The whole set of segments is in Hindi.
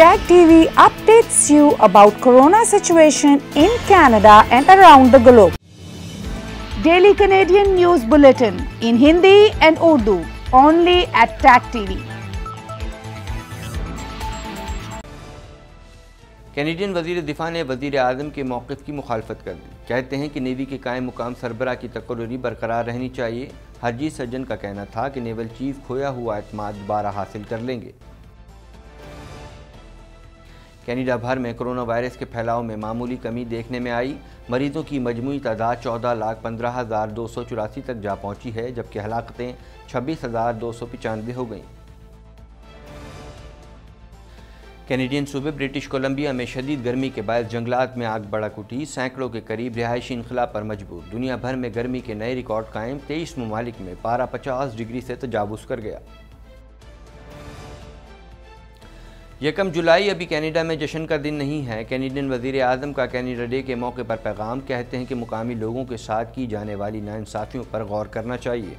Tag TV updates you about corona situation in Canada and around the globe. Daily Canadian News Bulletin in Hindi and Urdu only at Tag TV. Canadian वजीर दिफा ने वजीर अजम के मौक़ की मुखालफत कर दी कहते हैं कि नेवी के कायम मुकाम सरबरा की तकर्री बरकरार रहनी चाहिए हरजीत सज्जन का कहना था कि नेवल चीफ खोया हुआ अतमाद दोबारा हासिल कर लेंगे कैनेडा भर में कोरोना वायरस के फैलाव में मामूली कमी देखने में आई मरीजों की मजमू तादाद चौदह लाख पंद्रह हज़ार दो सौ चौरासी तक जा पहुंची है जबकि हलाकतें छब्बीस हज़ार दो सौ पचानवे हो गईं कैनेडियन सूबे ब्रिटिश कोलंबिया में शदीद गर्मी के बायस जंगलात में आग बड़ा कुटी सैकड़ों के करीब रिहायशी इनखला पर मजबूर दुनिया भर में गर्मी के नए रिकॉर्ड कायम तेईस ममालिक में पारा पचास डिग्री से तजावज़ कर गया यकम जुलाई अभी कैनेडा में जश्न का दिन नहीं है कैनेडियन वजीर अजम का कैनेडा डे के मौके पर पैगाम कहते हैं कि मुकामी लोगों के साथ की जाने वाली इंसाफ़ियों पर गौर करना चाहिए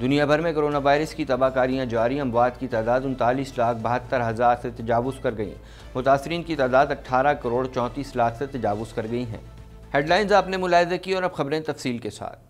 दुनिया भर में कोरोना वायरस की तबाहकारियाँ जारी अमवात की तादाद उनतालीस लाख बहत्तर हज़ार से तजावज़ कर गई मुतासरीन की तादाद अट्ठारह करोड़ चौंतीस लाख से तजावज़ कर गई हैं हेडलाइंस आपने मुलायजा की और अब खबरें तफसील के साथ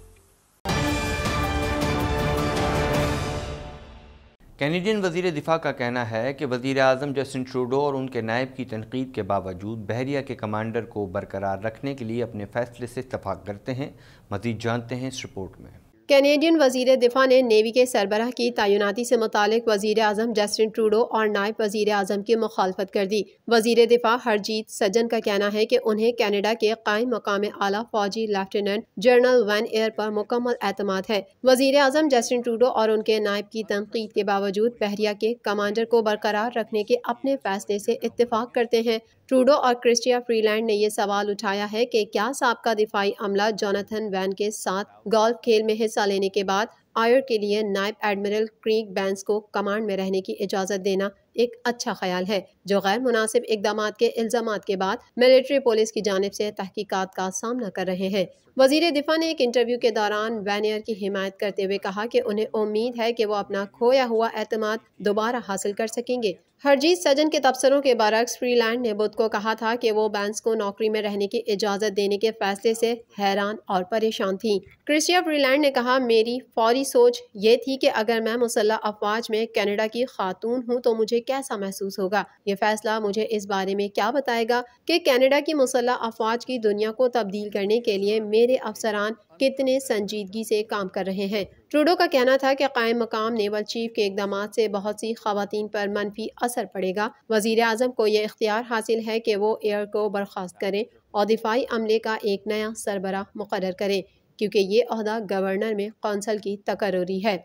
कैनेडियन वजीर दिफा का कहना है कि वजीर अजम जस्टिन ट्रूडो और उनके नायब की तनकीद के बावजूद बहरिया के कमांडर को बरकरार रखने के लिए अपने फैसले से इतफाक़ करते हैं मजीद जानते हैं इस रिपोर्ट में कैनेडियन वजीर दिफा ने नेवी के सरबराह की तैनाती से मुतक वजीर अजम जस्टिन ट्रूडो और नायब वजीर अजम की मुखालफत कर दी वजीर दिफा हरजीत सज्जन का कहना है कि उन्हें कैनेडा के कायम मकाम आला फौजी लेफ्टिनेंट जनरल वन एयर पर मुकम्मल अतमाद है वजीर अजम जस्टिन ट्रूडो और उनके नायब की तनकीद के बावजूद बहरिया के कमांडर को बरकरार रखने के अपने फैसले से इतफाक करते हैं ट्रूडो और क्रिस्टिया फ्रीलैंड ने यह सवाल उठाया है कि क्या सबका दिफाई अमला जोनाथन वैन के साथ गोल्फ खेल में हिस्सा हिस्सा लेने के बाद आयर के लिए नायब एडमिरल क्रीक बैंस को कमांड में रहने की इजाज़त देना एक अच्छा ख्याल है जो गैर मुनासिब इकदाम के इल्ज़ाम के बाद मिलिट्री पुलिस की जानब से तहकीकत का सामना कर रहे हैं वजीर दिफा ने एक इंटरव्यू के दौरान वैनियर की हिमायत करते हुए कहा कि उन्हें उम्मीद है कि वो अपना खोया हुआ अहतमाद दोबारा हासिल कर सकेंगे हरजीत सजन के तबसरों के बरक्स फ्रीलैंड ने बुध को कहा था कि वो बैंस को नौकरी में रहने की इजाज़त देने के फैसले से हैरान और परेशान थी क्रिस्टिया फ्रीलैंड ने कहा मेरी फौरी सोच ये थी कि अगर मैं मुसल्ह अफवाज में कनाडा की खातून हूँ तो मुझे कैसा महसूस होगा ये फैसला मुझे इस बारे में क्या बताएगा कि कनाडा की मुसल्ह अफवाज की दुनिया को तब्दील करने के लिए मेरे अफसरान कितने संजीदगी से काम कर रहे हैं ट्रूडो का कहना था कि कायम मकाम नेवल चीफ के इकदाम से बहुत सी खातन पर मनफी असर पड़ेगा वजीर अजम को यह इख्तियार हासिल है कि वो एयर को बर्खास्त करें और दिफाई अमले का एक नया सरबरा मुकर करें क्योंकि ये अहदा गवर्नर में कौंसल की तकर्री है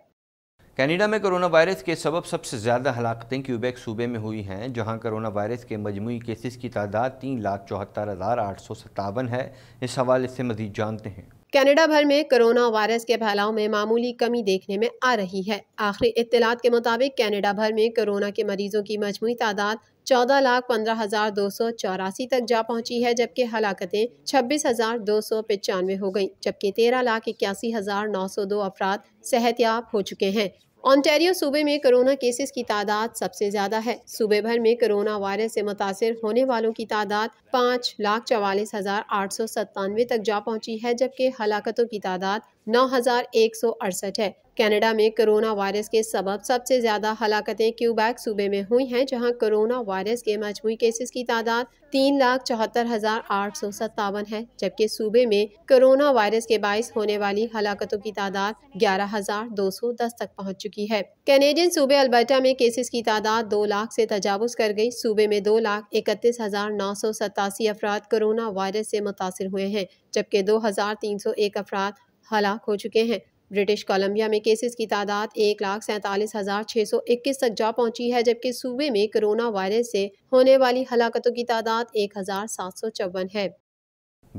कनाडा में कोरोना वायरस के सबब सबसे ज़्यादा हलाकतें क्यूबेक सूबे में हुई हैं जहां कोरोना वायरस के मजमू केसेस की तादाद तीन लाख चौहत्तर हज़ार आठ सौ सतावन है इस हवाले से मज़ीद जानते हैं कनाडा भर में कोरोना वायरस के फैलाव में मामूली कमी देखने में आ रही है आखिरी इतलात के मुताबिक कनाडा भर में कोरोना के मरीजों की मजमू तादाद चौदह लाख पंद्रह हज़ार दो सौ चौरासी तक जा पहुंची है जबकि हलाकतें छब्बीस हज़ार दो सौ पचानवे हो गई जबकि तेरह लाख इक्यासी हज़ार नौ सौ दो अफराद सेहतियाब हो चुके हैं ऑन्टेरियो सूबे में कोरोना केसेस की तादाद सबसे ज्यादा है सूबे भर में कोरोना वायरस से मुतासर होने वालों की तादाद पाँच लाख चवालीस हजार आठ सौ सत्तानवे तक जा पहुंची है जबकि हलाकतों की तादाद नौ है कनाडा में कोरोना वायरस के सबब सबसे ज़्यादा हलाकतें क्यूबैक सूबे में हुई हैं जहां कोरोना वायरस के मजमू केसेस की तादाद तीन लाख चौहत्तर हज़ार आठ सौ सत्तावन है जबकि सूबे में कोरोना वायरस के बायस होने वाली हलाकतों की तादाद ग्यारह हज़ार दो सौ दस तक पहुंच चुकी है कैनेडियन सूबे अल्बर्टा में केसेस की तादाद दो लाख से तजावज कर गई सूबे में दो लाख इकतीस हज़ार नौ सौ सतासी अफराद कोरोना वायरस से मुतासर हुए हैं जबकि दो हज़ार तीन सौ एक अफराद हलाक हो चुके हैं ब्रिटिश कोलंबिया में केसेस की तादाद एक लाख सैंतालीस हज़ार छः सौ इक्कीस तक जा पहुंची है जबकि सूबे में कोरोना वायरस से होने वाली हलाकतों की तादाद एक हज़ार सात सौ चौवन है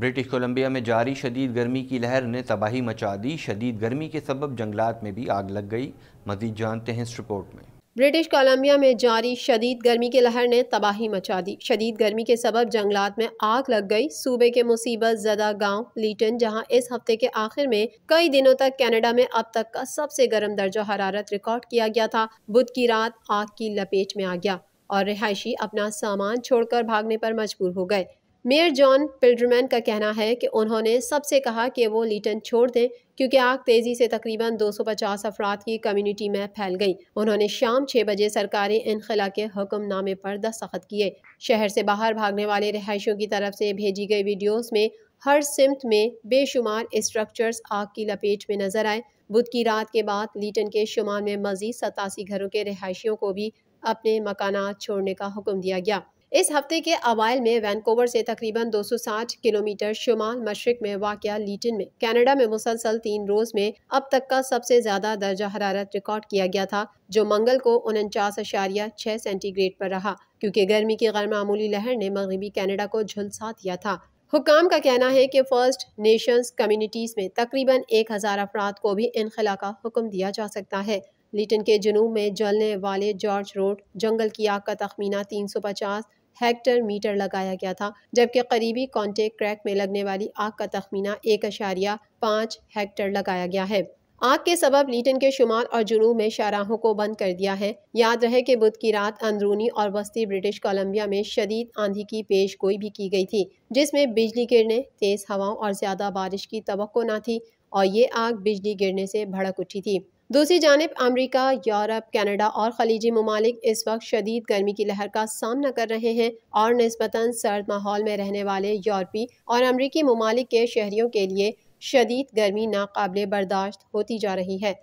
ब्रिटिश कोलंबिया में जारी शदीद गर्मी की लहर ने तबाही मचा दी शदीद गर्मी के सबब जंगलात में भी आग लग गई मजीद जानते हैं इस रिपोर्ट में ब्रिटिश कोलंबिया में जारी शदीद गर्मी की लहर ने तबाही मचा दी शदीद गर्मी के सबब जंगलात में आग लग गई सूबे के मुसीबत जदा गांव लीटन जहां इस हफ्ते के आखिर में कई दिनों तक कनाडा में अब तक का सबसे गर्म दर्जा हरारत रिकॉर्ड किया गया था बुध की रात आग की लपेट में आ गया और रिहायशी अपना सामान छोड़कर भागने पर मजबूर हो गए मेयर जॉन पिल्ड्रमैन का कहना है कि उन्होंने सबसे कहा कि वो लीटन छोड़ दें क्योंकि आग तेज़ी से तकरीबन 250 अफराद की कम्यूनिटी में फैल गई उन्होंने शाम छः बजे सरकारी इनखला के हुक्मनामे पर दस्तखत किए शहर से बाहर भागने वाले रहायशों की तरफ से भेजी गई वीडियोज़ में हर सिमत में बेशुमार स्ट्रक्चर्स आग की लपेट में नजर आए बुध की रात के बाद लीटन के शुमार में मजीद सतासी घरों के रहायशियों को भी अपने मकाना छोड़ने का हुक्म दिया गया इस हफ्ते के अवाइल में वैनकोवर से तकरीबन 260 किलोमीटर शुमाल मशरक में वाक़ लीटन में कनाडा में मुसलसल तीन रोज़ में अब तक का सबसे ज़्यादा दर्जा हरारत रिकॉर्ड किया गया था जो मंगल को उनचास अशारिया छः सेंटीग्रेड पर रहा क्योंकि गर्मी की गैर मामूली लहर ने मगरबी कनाडा को झुलसा दिया था हुकाम का कहना है कि फ़र्स्ट नेशंस कम्युनिटीज़ में तकरीबन एक हज़ार अफराद को भी इनखला का हुक्म दिया जा सकता है लिटन के जुनूब में जलने वाले जॉर्ज रोड जंगल की आग का तखमीना 350 हेक्टर मीटर लगाया गया था जबकि करीबी कॉन्टेक्ट क्रैक में लगने वाली आग का तखमीना एक अशारिया पाँच हेक्टर लगाया गया है आग के सबब लीटन के शुमार और जुनूब में शाहराहों को बंद कर दिया है याद रहे कि बुध की रात अंदरूनी और वस्ती ब्रिटिश कोलंबिया में शदीद आंधी की पेश गोई भी की गई थी जिसमें बिजली गिरने तेज़ हवाओं और ज़्यादा बारिश की तो न थी और ये आग बिजली गिरने से भड़क उठी थी दूसरी जानब अमरीका यूरोप कनाडा और खलीजी ममालिक इस वक्त शदीद गर्मी की लहर का सामना कर रहे हैं और नस्बता सर्द माहौल में रहने वाले यूरोपी और अमरीकी ममालिक के शहरीों के लिए शदीद गर्मी नाकबले बर्दाश्त होती जा रही है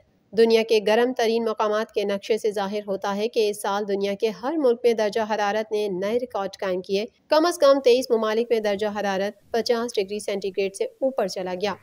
दुनिया के गर्म तरीन मकाम के नक्शे से जाहिर होता है कि इस साल दुनिया के हर मुल्क में दर्जा हरारत ने नए रिकॉर्ड कायम किए कम अज कम तेईस ममालिक में दर्जा हरारत पचास डिग्री सेंटीग्रेड से ऊपर चला गया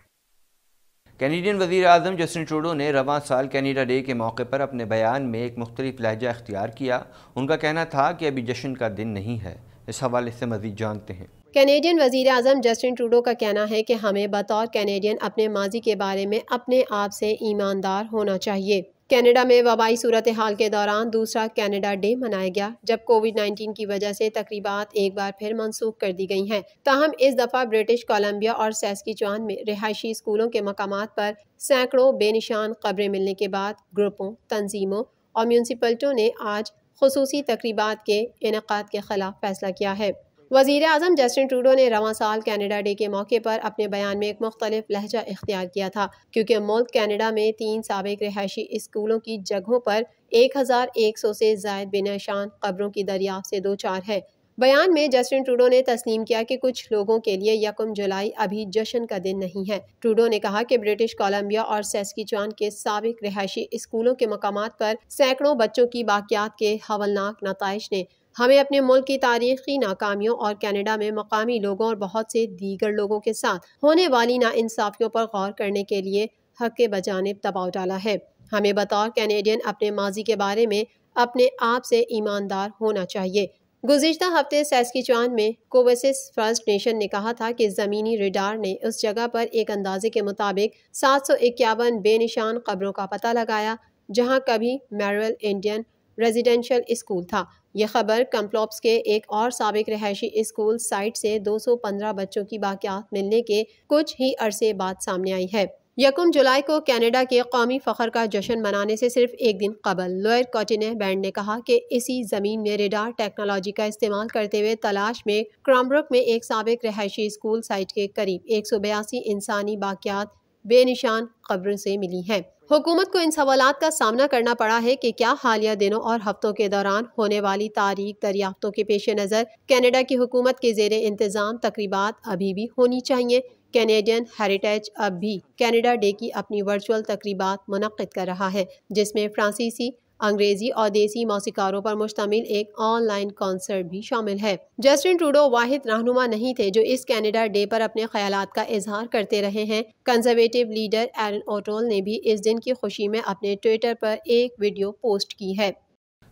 कैनेडियन वजीर अजम जस्टिन ट्रूडो ने रवा साल कैनेडा डे के मौके पर अपने बयान में एक मुख्तलिफ लहजा अख्तियार किया उनका कहना था कि अभी जश्न का दिन नहीं है इस हवाले से मजीद जानते हैं कैनेडियन वजीर अजम जस्टिन ट्रूडो का कहना है कि हमें बतौर कैनेडियन अपने माजी के बारे में अपने आप से ईमानदार होना चाहिए कनाडा में वबाई सूरत हाल के दौरान दूसरा कनाडा डे मनाया गया जब कोविड 19 की वजह से तकरीबा एक बार फिर मनसूख कर दी गई हैं ताहम इस दफ़ा ब्रिटिश कोलम्बिया और सैसकी चौहान में रिहायशी स्कूलों के मकाम पर सैकड़ों बेनिशान खबरें मिलने के बाद ग्रुपों तंजीमों और म्यूनसिपल्टों ने आज खसूसी तकरीबा के इनका के खिलाफ फैसला किया है वजीर अजम जस्टिन ट्रूडो ने रवा साल कैनेडा डे के मौके पर अपने बयान में एक मुख्तलिफ लहजा इख्तियार किया था क्योंकि मुल्क कैनेडा में तीन सबक रिहायशी स्कूलों की जगहों पर एक हज़ार एक सौ से जायद बेनशान खबरों की दरियाफ्त से दो चार है बयान में जस्टिन ट्रूडो ने तस्लीम किया कि कुछ लोगों के लिए यकम जुलाई अभी जश्न का दिन नहीं है ट्रूडो ने कहा कि ब्रिटिश कोलंबिया और सेस्किचवान के सबक रिहायशी स्कूलों के मकाम पर सैकड़ों बच्चों की बाकियात के हवलनाक नतज ने हमें अपने मुल्क की तारीखी नाकामियों और कनाडा में मकामी लोगों और बहुत से दीगर लोगों के साथ होने वाली नाानसाफ़ियों पर गौर करने के लिए हक के बजानब दबाव डाला है हमें बतौर कैनेडियन अपने माजी के बारे में अपने आप से ईमानदार होना चाहिए गुजशत हफ्ते सैस्किचवान में कोवेसिस फर्स्ट नेशन ने कहा था कि ज़मीनी रिडार ने उस जगह पर एक अंदाजे के मुताबिक सात सौ इक्यावन बेनिशान कब्रों का पता लगाया जहाँ कभी मेरल इंडियन रेजिडेंशल स्कूल था यह खबर कम्पलॉप्स के एक और सबक रहायशी स्कूल साइट से 215 बच्चों की बाकियात मिलने के कुछ ही अरसे बाद सामने आई है यकम जुलाई को कनाडा के कौमी फ़खर का जश्न मनाने से सिर्फ एक दिन कबल लोयर कॉटिने बैंड ने कहा कि इसी ज़मीन में रेडार टेक्नोलॉजी का इस्तेमाल करते हुए तलाश में क्रामब्रुक में एक सबक रहायशी स्कूल साइट के करीब एक सौ बयासी इंसानी बाकियात बेनिशान खबरों से मिली हैं हुकूमत को इन सवाल का सामना करना पड़ा है कि क्या हालिया दिनों और हफ्तों के दौरान होने वाली तारीख दरियाफ्तों के पेश नज़र कैनेडा की हुकूमत के जेर इंतज़ाम तकरीबा अभी भी होनी चाहिए कैनेडियन हेरिटेज अब भी कैनेडा डे की अपनी वर्चुअल तकरीबा मुनद कर रहा है जिसमें फ्रांसीसी अंग्रेजी और देसी मौसीकारों पर मुश्तमिल एक ऑनलाइन कॉन्सर्ट भी शामिल है जस्टिन ट्रूडो वाहिद रहनुमा नहीं थे जो इस कैनेडा डे पर अपने ख्याल का इजहार करते रहे हैं कंजर्वेटिव लीडर एरन ओटोल ने भी इस दिन की खुशी में अपने ट्विटर पर एक वीडियो पोस्ट की है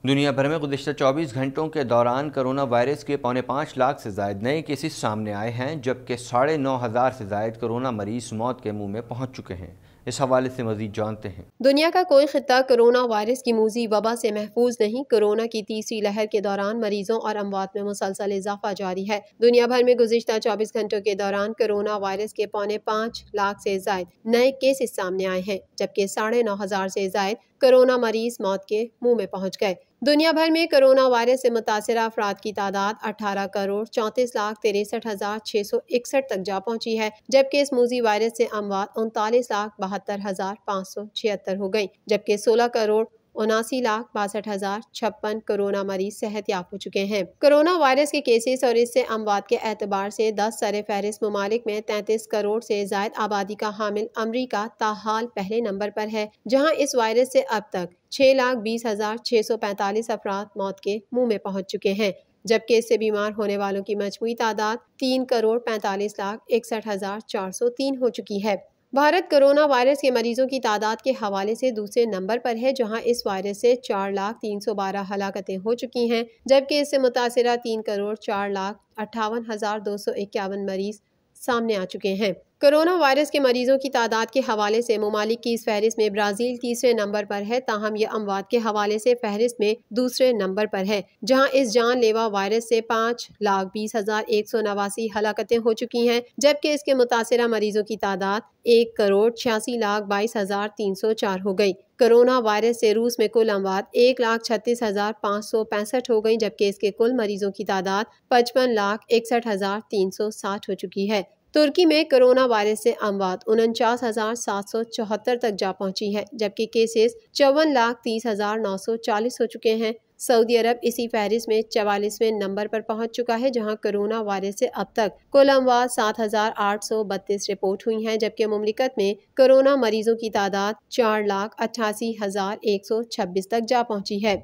दुनिया भर में गुजशत 24 घंटों के दौरान कोरोना वायरस के पौने पाँच लाख से जायद नए केसेस सामने आए हैं जबकि साढ़े नौ हज़ार से जायद कोरोना मरीज मौत के मुंह में पहुंच चुके हैं इस हवाले से मजीद जानते हैं दुनिया का कोई खिता कोरोना वायरस की मूजी वबा से महफूज नहीं कोरोना की तीसरी लहर के दौरान मरीजों और अमवात में मुसलसल इजाफा जारी है दुनिया भर में गुजशत चौबीस घंटों के दौरान कोरोना वायरस के पौने पाँच लाख ऐसी जायद नए केसेस सामने आए हैं जबकि साढ़े नौ हजार ऐसी जायद कोरोना मरीज मौत के मुंह में पहुंच गए दुनिया भर में कोरोना वायरस से मुतासर अफराद की तादाद 18 करोड़ चौंतीस लाख तिरसठ हजार छह सौ इकसठ तक जा पहुंची है जबकि इस मूजी वायरस से अमवात उनतालीस लाख बहत्तर हजार पाँच सौ छिहत्तर हो गई जबकि 16 करोड़ उनासी लाख बासठ हजार छप्पन कोरोना मरीज सेहत याब हो चुके हैं कोरोना वायरस के केसेस और इससे अमवात के एतबार से दस सर फहरिस्त ममालिक में तैंतीस करोड़ से जायद आबादी का हामिल अमरीका ताहाल पहले नंबर पर है जहाँ इस वायरस से अब तक छह लाख बीस हजार छह सौ पैंतालीस अफराद मौत के मुँह में पहुँच चुके हैं जबकि इससे बीमार होने वालों की मजमू तादाद तीन करोड़ पैंतालीस लाख इकसठ हजार चार सौ तीन हो चुकी है भारत कोरोना वायरस के मरीजों की तादाद के हवाले से दूसरे नंबर पर है जहां इस वायरस से चार लाख तीन सौ बारह हलाकतें हो चुकी हैं जबकि इससे मुतासरा तीन करोड़ चार लाख अट्ठावन हज़ार दो सौ इक्यावन मरीज सामने आ चुके हैं कोरोना वायरस के मरीजों की तादाद के हवाले से ममालिक की इस फहरिस्त में ब्राज़ील तीसरे नंबर पर है ताहम यह अमवात के हवाले से फहरिस्त में दूसरे नंबर पर है जहां इस जानलेवा वायरस से पाँच लाख बीस हज़ार एक सौ नवासी हलाकतें हो चुकी हैं जबकि इसके मुतासर मरीजों की तादाद एक करोड़ छियासी लाख बाईस हज़ार तीन सौ चार हो गई कोरोना वायरस से रूस में कुल अमवात एक लाख छत्तीस हज़ार पाँच सौ पैंसठ हो गई जबकि इसके कुल मरीजों की तादाद पचपन लाख इकसठ हज़ार तीन सौ साठ हो चुकी है तुर्की में कोरोना वायरस से अमवात उनचास हज़ार सात सौ चौहत्तर तक जा पहुंची है जबकि केसेस चौवन लाख तीस हज़ार नौ सौ चालीस हो चुके हैं सऊदी अरब इसी फहरिस में चवालीसवें नंबर पर पहुंच चुका है जहां कोरोना वायरस से अब तक कुल अमवात सात हजार आठ सौ बत्तीस रिपोर्ट हुई हैं जबकि ममलिकत में कोरोना मरीजों की तादाद चार लाख अट्ठासी हजार एक सौ छब्बीस तक जा पहुंची है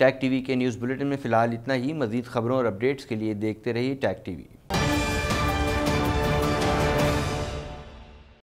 टैग टीवी के न्यूज़ बुलेटिन में फिलहाल इतना ही मजीद खबरों और अपडेट्स के लिए देखते रहिए टैग टीवी